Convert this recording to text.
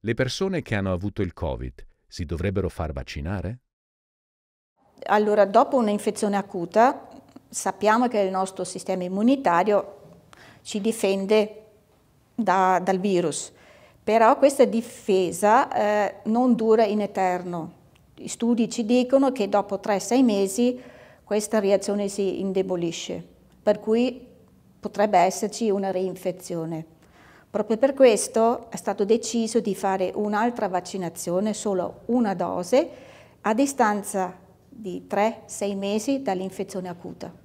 Le persone che hanno avuto il Covid si dovrebbero far vaccinare? Allora, dopo un'infezione acuta, sappiamo che il nostro sistema immunitario ci difende da, dal virus, però questa difesa eh, non dura in eterno. Gli studi ci dicono che dopo 3-6 mesi questa reazione si indebolisce, per cui potrebbe esserci una reinfezione. Proprio per questo è stato deciso di fare un'altra vaccinazione, solo una dose, a distanza di 3-6 mesi dall'infezione acuta.